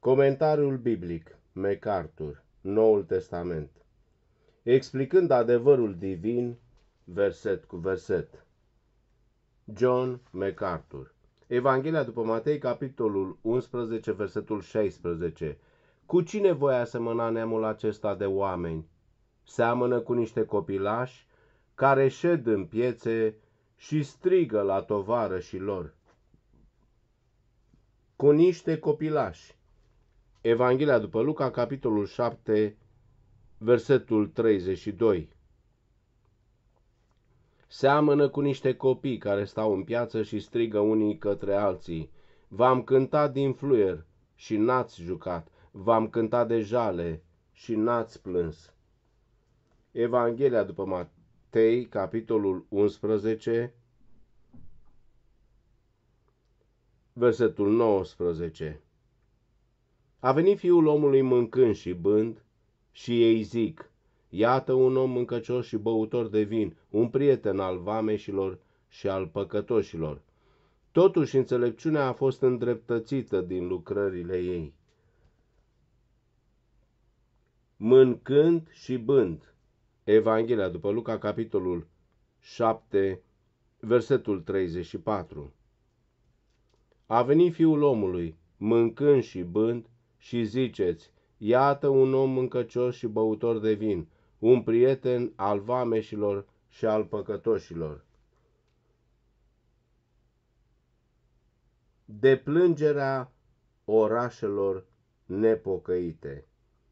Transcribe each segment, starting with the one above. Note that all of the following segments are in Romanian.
Comentariul biblic MacArthur, Noul Testament Explicând adevărul divin, verset cu verset John MacArthur Evanghelia după Matei, capitolul 11, versetul 16 Cu cine voi asemăna neamul acesta de oameni? Seamănă cu niște copilași care șed în piețe și strigă la tovară și lor. Cu niște copilași Evanghelia după Luca, capitolul 7, versetul 32. Seamănă cu niște copii care stau în piață și strigă unii către alții. V-am cântat din fluier și n-ați jucat, v-am cântat de jale și n-ați plâns. Evanghelia după Matei, capitolul 11, versetul 19. A venit fiul omului mâncând și bând și ei zic, Iată un om mâncăcios și băutor de vin, un prieten al vameșilor și al păcătoșilor. Totuși înțelepciunea a fost îndreptățită din lucrările ei. Mâncând și bând. Evanghelia după Luca, capitolul 7, versetul 34. A venit fiul omului, mâncând și bând și ziceți, iată un om mâncăcios și băutor de vin, un prieten al vameșilor și al păcătoșilor. Deplângerea orașelor nepocăite.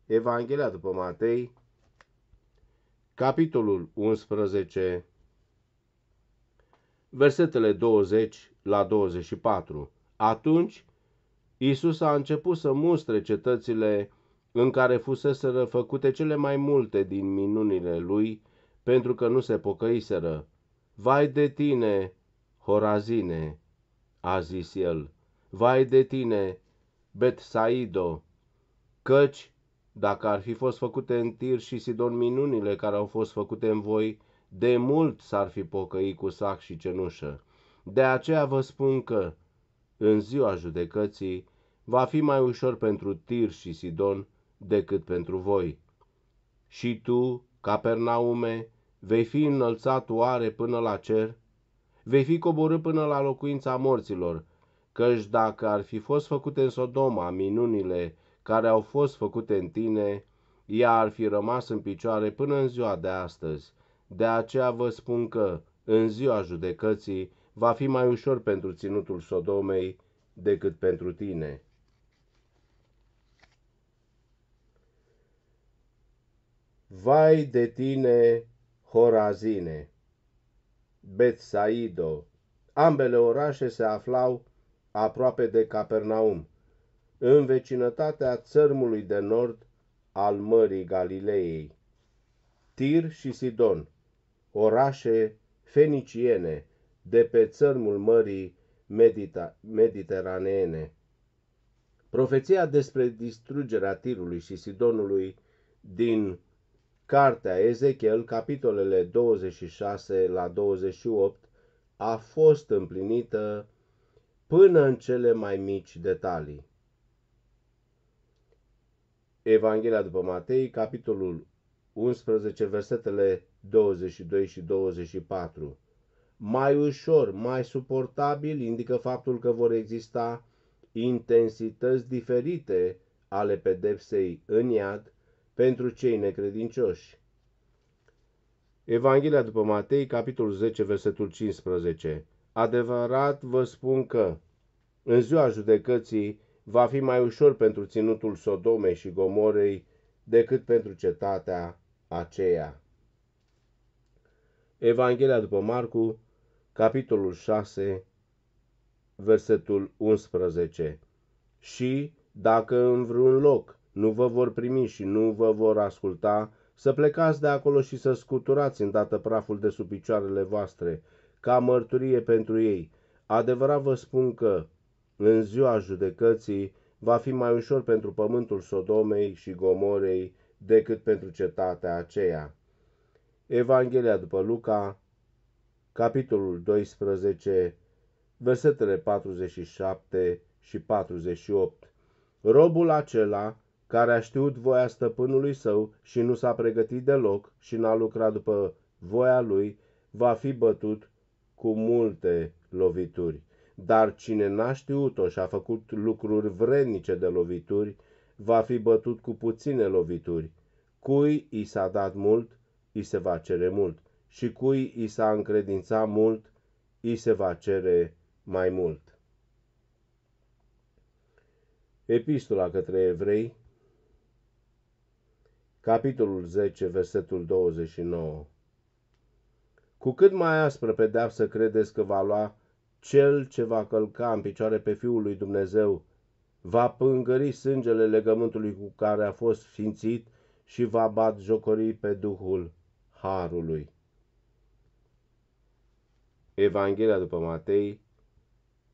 Evanghelia după Matei, capitolul 11, versetele 20 la 24. Atunci Isus a început să mustre cetățile în care fuseseră făcute cele mai multe din minunile lui, pentru că nu se pocăiseră. Vai de tine, Horazine, a zis el, vai de tine, Betsaido, căci, dacă ar fi fost făcute în Tir și Sidon minunile care au fost făcute în voi, de mult s-ar fi pocăit cu sac și cenușă. De aceea vă spun că, în ziua judecății, va fi mai ușor pentru Tir și Sidon decât pentru voi. Și tu, Capernaume, vei fi înălțat oare până la cer? Vei fi coborât până la locuința morților, căci dacă ar fi fost făcute în Sodoma minunile care au fost făcute în tine, ea ar fi rămas în picioare până în ziua de astăzi. De aceea vă spun că, în ziua judecății, va fi mai ușor pentru ținutul Sodomei decât pentru tine. Vai de tine, Horazine! Betsaido! Ambele orașe se aflau aproape de Capernaum, în vecinătatea țărmului de nord al Mării Galilei. Tir și Sidon, orașe feniciene, de pe țărmul mării Medita- mediteraneene. Profeția despre distrugerea Tirului și Sidonului din Cartea Ezechiel, capitolele 26 la 28, a fost împlinită până în cele mai mici detalii. Evanghelia după Matei, capitolul 11, versetele 22 și 24 mai ușor, mai suportabil, indică faptul că vor exista intensități diferite ale pedepsei în iad pentru cei necredincioși. Evanghelia după Matei, capitolul 10, versetul 15. Adevărat vă spun că în ziua judecății va fi mai ușor pentru ținutul Sodomei și Gomorei decât pentru cetatea aceea. Evanghelia după Marcu, capitolul 6, versetul 11. Și dacă în vreun loc nu vă vor primi și nu vă vor asculta, să plecați de acolo și să scuturați îndată praful de sub picioarele voastre, ca mărturie pentru ei. Adevărat vă spun că în ziua judecății va fi mai ușor pentru pământul Sodomei și Gomorei decât pentru cetatea aceea. Evanghelia după Luca, capitolul 12, versetele 47 și 48. Robul acela care a știut voia stăpânului său și nu s-a pregătit deloc și n-a lucrat după voia lui, va fi bătut cu multe lovituri. Dar cine n-a știut-o și a făcut lucruri vrednice de lovituri, va fi bătut cu puține lovituri. Cui i s-a dat mult, i se va cere mult și cui i s-a încredințat mult, i se va cere mai mult. Epistola către evrei, capitolul 10, versetul 29 Cu cât mai aspră pedeapsă credeți că va lua cel ce va călca în picioare pe Fiul lui Dumnezeu, va pângări sângele legământului cu care a fost sfințit și va bat jocorii pe Duhul Harului. Evanghelia după Matei,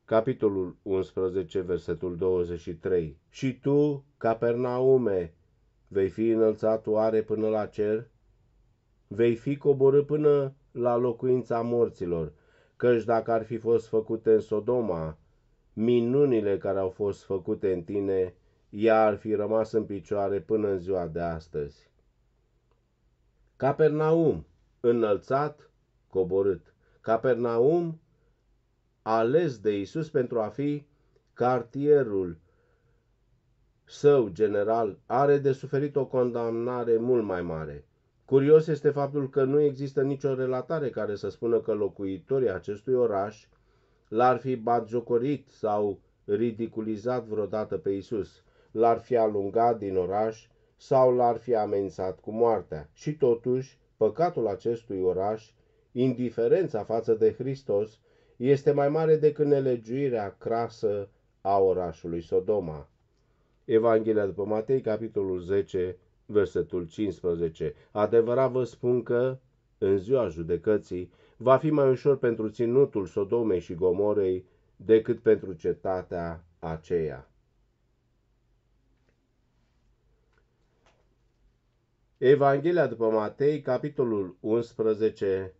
capitolul 11, versetul 23. Și tu, Capernaume, vei fi înălțat oare până la cer? Vei fi coborât până la locuința morților, căci dacă ar fi fost făcute în Sodoma, minunile care au fost făcute în tine, ea ar fi rămas în picioare până în ziua de astăzi. Capernaum, înălțat, coborât. Capernaum, ales de Isus pentru a fi cartierul său general, are de suferit o condamnare mult mai mare. Curios este faptul că nu există nicio relatare care să spună că locuitorii acestui oraș l-ar fi batjocorit sau ridiculizat vreodată pe Isus, l-ar fi alungat din oraș sau l-ar fi amenințat cu moartea. Și totuși, păcatul acestui oraș indiferența față de Hristos este mai mare decât nelegiuirea crasă a orașului Sodoma. Evanghelia după Matei, capitolul 10, versetul 15. Adevărat vă spun că, în ziua judecății, va fi mai ușor pentru ținutul Sodomei și Gomorei decât pentru cetatea aceea. Evanghelia după Matei, capitolul 11,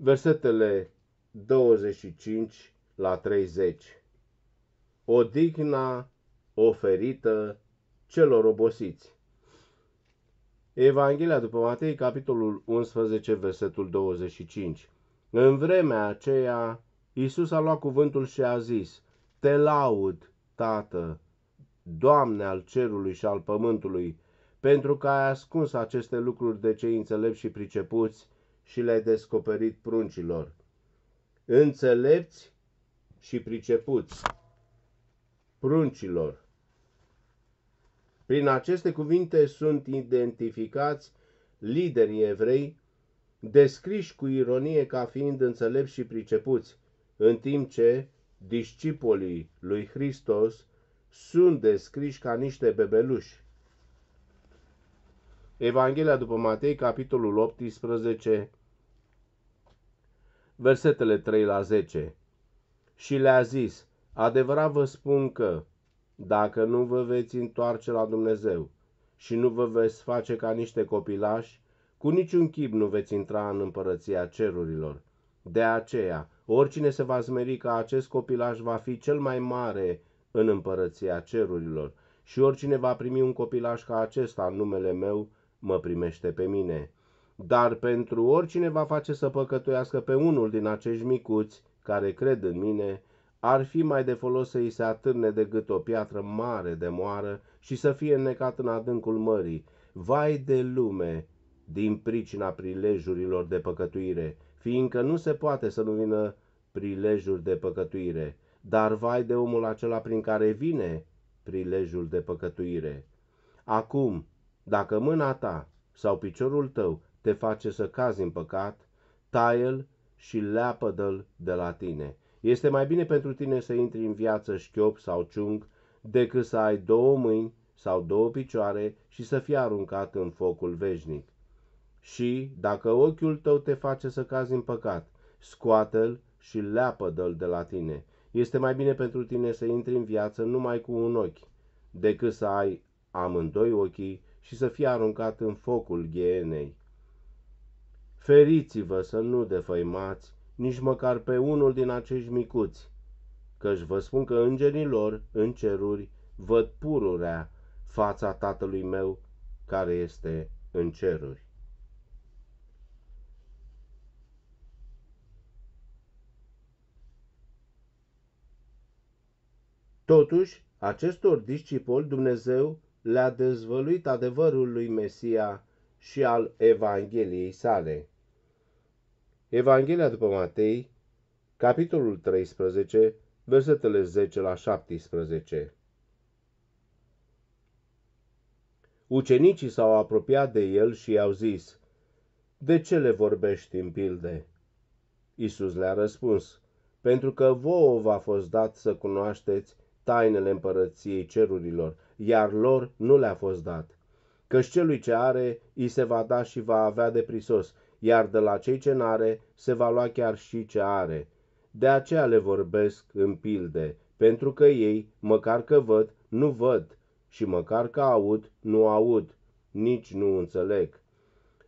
versetele 25 la 30. Odihna oferită celor obosiți. Evanghelia după Matei, capitolul 11, versetul 25. În vremea aceea, Isus a luat cuvântul și a zis, Te laud, Tată, Doamne al cerului și al pământului, pentru că ai ascuns aceste lucruri de cei înțelepți și pricepuți și le-ai descoperit pruncilor. Înțelepți și pricepuți pruncilor. Prin aceste cuvinte sunt identificați liderii evrei, descriși cu ironie ca fiind înțelepți și pricepuți, în timp ce discipolii lui Hristos sunt descriși ca niște bebeluși. Evanghelia după Matei, capitolul 18, versetele 3 la 10. Și le-a zis, adevărat vă spun că, dacă nu vă veți întoarce la Dumnezeu și nu vă veți face ca niște copilași, cu niciun chip nu veți intra în împărăția cerurilor. De aceea, oricine se va zmeri ca acest copilaș va fi cel mai mare în împărăția cerurilor și oricine va primi un copilaș ca acesta în numele meu, mă primește pe mine. Dar pentru oricine va face să păcătuiască pe unul din acești micuți care cred în mine, ar fi mai de folos să-i se atârne de gât o piatră mare de moară și să fie înnecat în adâncul mării. Vai de lume, din pricina prilejurilor de păcătuire, fiindcă nu se poate să nu vină prilejuri de păcătuire, dar vai de omul acela prin care vine prilejul de păcătuire. Acum, dacă mâna ta sau piciorul tău te face să cazi în păcat, taie-l și leapă l de la tine. Este mai bine pentru tine să intri în viață șchiop sau ciung decât să ai două mâini sau două picioare și să fii aruncat în focul veșnic. Și, dacă ochiul tău te face să cazi în păcat, scoate l și leapă l de la tine. Este mai bine pentru tine să intri în viață numai cu un ochi, decât să ai amândoi ochii și să fii aruncat în focul ghienei. Feriți-vă să nu defăimați nici măcar pe unul din acești micuți, căci vă spun că îngerii lor în ceruri văd pururea fața tatălui meu care este în ceruri. Totuși, acestor discipoli Dumnezeu le-a dezvăluit adevărul lui Mesia și al Evangheliei sale. Evanghelia după Matei, capitolul 13, versetele 10 la 17. Ucenicii s-au apropiat de el și i-au zis, De ce le vorbești în pilde? Isus le-a răspuns, Pentru că vouă v-a fost dat să cunoașteți tainele împărăției cerurilor, iar lor nu le-a fost dat căci celui ce are îi se va da și va avea de prisos, iar de la cei ce n-are se va lua chiar și ce are. De aceea le vorbesc în pilde, pentru că ei, măcar că văd, nu văd, și măcar că aud, nu aud, nici nu înțeleg.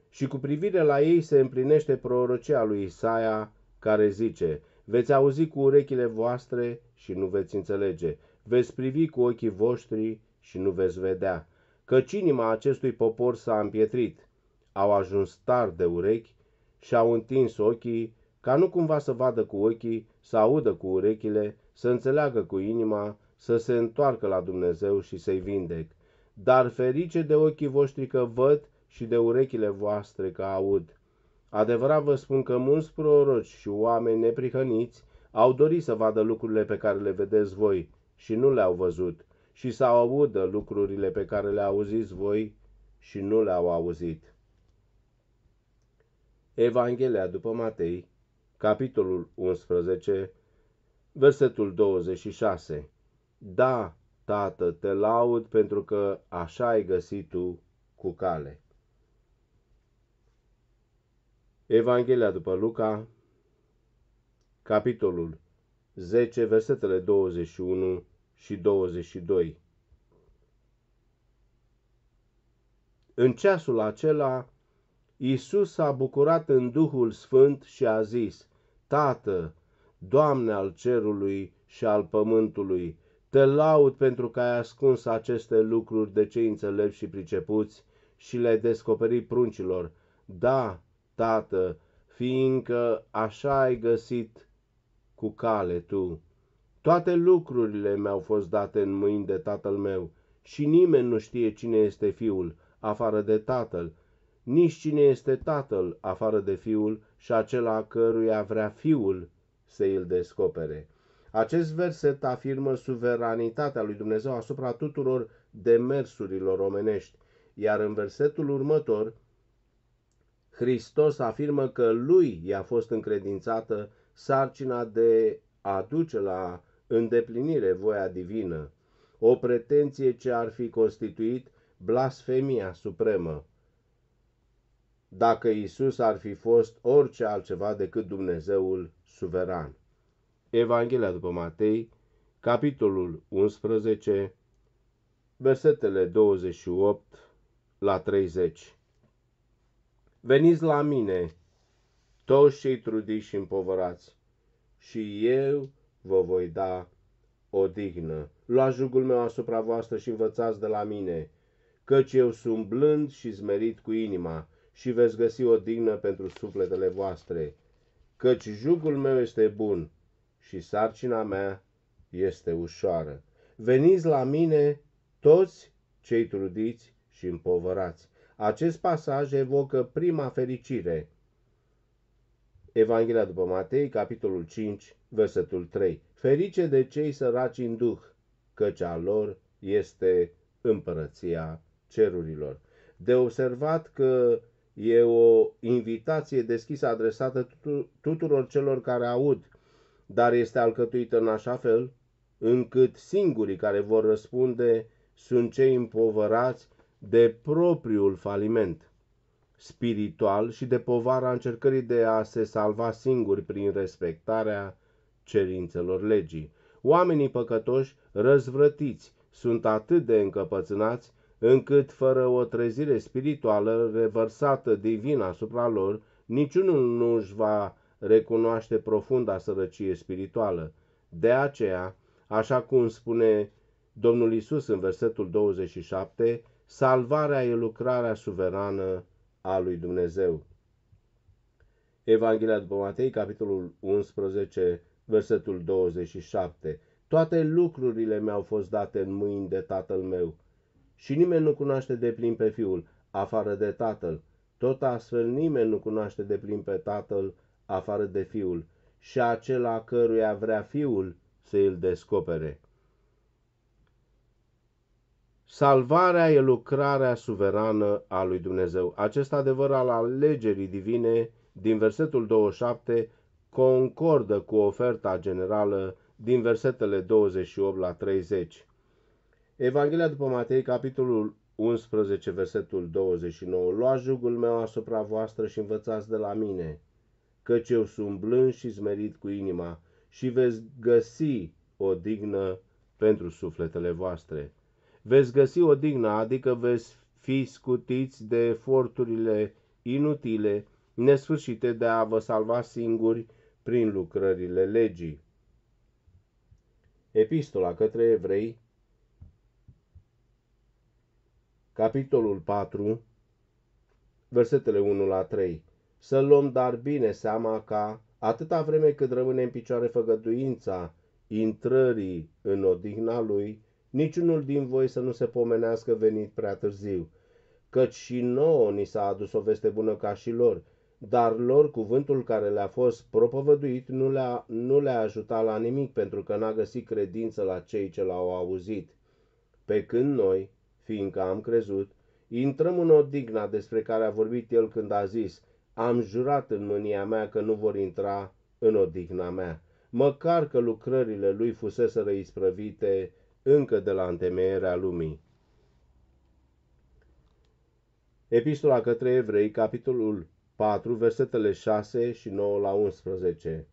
Și cu privire la ei se împlinește prorocea lui Isaia, care zice, veți auzi cu urechile voastre și nu veți înțelege, veți privi cu ochii voștri și nu veți vedea căci inima acestui popor s-a împietrit, au ajuns tari de urechi și au întins ochii, ca nu cumva să vadă cu ochii, să audă cu urechile, să înțeleagă cu inima, să se întoarcă la Dumnezeu și să-i vindec. Dar ferice de ochii voștri că văd și de urechile voastre că aud. Adevărat vă spun că mulți proroci și oameni neprihăniți au dorit să vadă lucrurile pe care le vedeți voi și nu le-au văzut, și să audă lucrurile pe care le auziți voi și nu le-au auzit. Evanghelia după Matei, capitolul 11, versetul 26. Da, Tată, te laud pentru că așa ai găsit tu cu cale. Evanghelia după Luca, capitolul 10, versetele 21 și 22. În ceasul acela, Iisus s-a bucurat în Duhul Sfânt și a zis, Tată, Doamne al cerului și al pământului, te laud pentru că ai ascuns aceste lucruri de cei înțelepți și pricepuți și le-ai descoperit pruncilor. Da, Tată, fiindcă așa ai găsit cu cale tu. Toate lucrurile mi-au fost date în mâini de tatăl meu și nimeni nu știe cine este fiul, afară de tatăl, nici cine este tatăl, afară de fiul și acela căruia vrea fiul să îl descopere. Acest verset afirmă suveranitatea lui Dumnezeu asupra tuturor demersurilor omenești, iar în versetul următor, Hristos afirmă că lui i-a fost încredințată sarcina de a duce la îndeplinire voia divină, o pretenție ce ar fi constituit blasfemia supremă. Dacă Isus ar fi fost orice altceva decât Dumnezeul suveran. Evanghelia după Matei, capitolul 11, versetele 28 la 30. Veniți la mine, toți cei trudiți și împovărați, și eu vă voi da o dignă. Luați jugul meu asupra voastră și învățați de la mine, căci eu sunt blând și zmerit cu inima și veți găsi o dignă pentru sufletele voastre, căci jugul meu este bun și sarcina mea este ușoară. Veniți la mine toți cei trudiți și împovărați. Acest pasaj evocă prima fericire, Evanghelia după Matei, capitolul 5, versetul 3. Ferice de cei săraci în duh, căci a lor este împărăția cerurilor. De observat că e o invitație deschisă adresată tuturor celor care aud, dar este alcătuită în așa fel încât singurii care vor răspunde sunt cei împovărați de propriul faliment spiritual și de povara încercării de a se salva singuri prin respectarea cerințelor legii. Oamenii păcătoși, răzvrătiți, sunt atât de încăpățânați încât fără o trezire spirituală revărsată divină asupra lor, niciunul nu își va recunoaște profunda sărăcie spirituală. De aceea, așa cum spune Domnul Isus în versetul 27, salvarea e lucrarea suverană a lui Dumnezeu. Evanghelia după Matei, capitolul 11, versetul 27. Toate lucrurile mi-au fost date în mâini de Tatăl meu și nimeni nu cunoaște de plin pe Fiul, afară de Tatăl. Tot astfel nimeni nu cunoaște de plin pe Tatăl, afară de Fiul, și acela căruia vrea Fiul să îl descopere. Salvarea e lucrarea suverană a lui Dumnezeu. Acest adevăr al alegerii divine din versetul 27 concordă cu oferta generală din versetele 28 la 30. Evanghelia după Matei, capitolul 11, versetul 29. Luați jugul meu asupra voastră și învățați de la mine, căci eu sunt blând și zmerit cu inima și veți găsi o dignă pentru sufletele voastre veți găsi o dignă, adică veți fi scutiți de eforturile inutile, nesfârșite de a vă salva singuri prin lucrările legii. Epistola către evrei, capitolul 4, versetele 1 la 3. Să luăm dar bine seama ca, atâta vreme cât rămâne în picioare făgăduința intrării în odihna lui, niciunul din voi să nu se pomenească venit prea târziu, căci și nouă ni s-a adus o veste bună ca și lor, dar lor cuvântul care le-a fost propovăduit nu le-a, nu le-a ajutat la nimic pentru că n-a găsit credință la cei ce l-au auzit. Pe când noi, fiindcă am crezut, intrăm în odigna despre care a vorbit el când a zis, am jurat în mânia mea că nu vor intra în odihna mea, măcar că lucrările lui fuseseră isprăvite încă de la întemeierea lumii. Epistola către evrei, capitolul 4, versetele 6 și 9 la 11.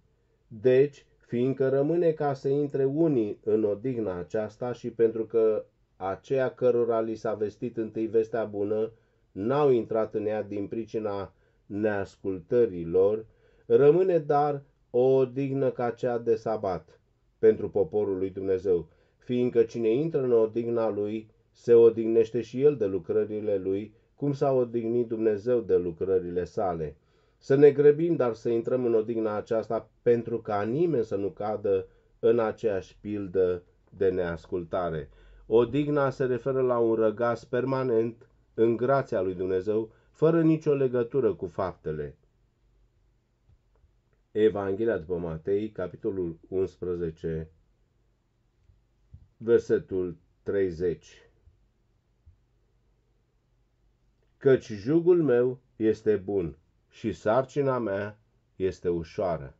Deci, fiindcă rămâne ca să intre unii în odihna aceasta și pentru că aceea cărora li s-a vestit întâi vestea bună, n-au intrat în ea din pricina neascultării lor, rămâne dar o odihnă ca cea de sabat pentru poporul lui Dumnezeu, fiindcă cine intră în odigna lui, se odihnește și el de lucrările lui, cum s-a odihnit Dumnezeu de lucrările sale. Să ne grăbim, dar să intrăm în odigna aceasta, pentru ca nimeni să nu cadă în aceeași pildă de neascultare. Odigna se referă la un răgaz permanent în grația lui Dumnezeu, fără nicio legătură cu faptele. Evanghelia după Matei, capitolul 11, versetul 30. Căci jugul meu este bun și sarcina mea este ușoară.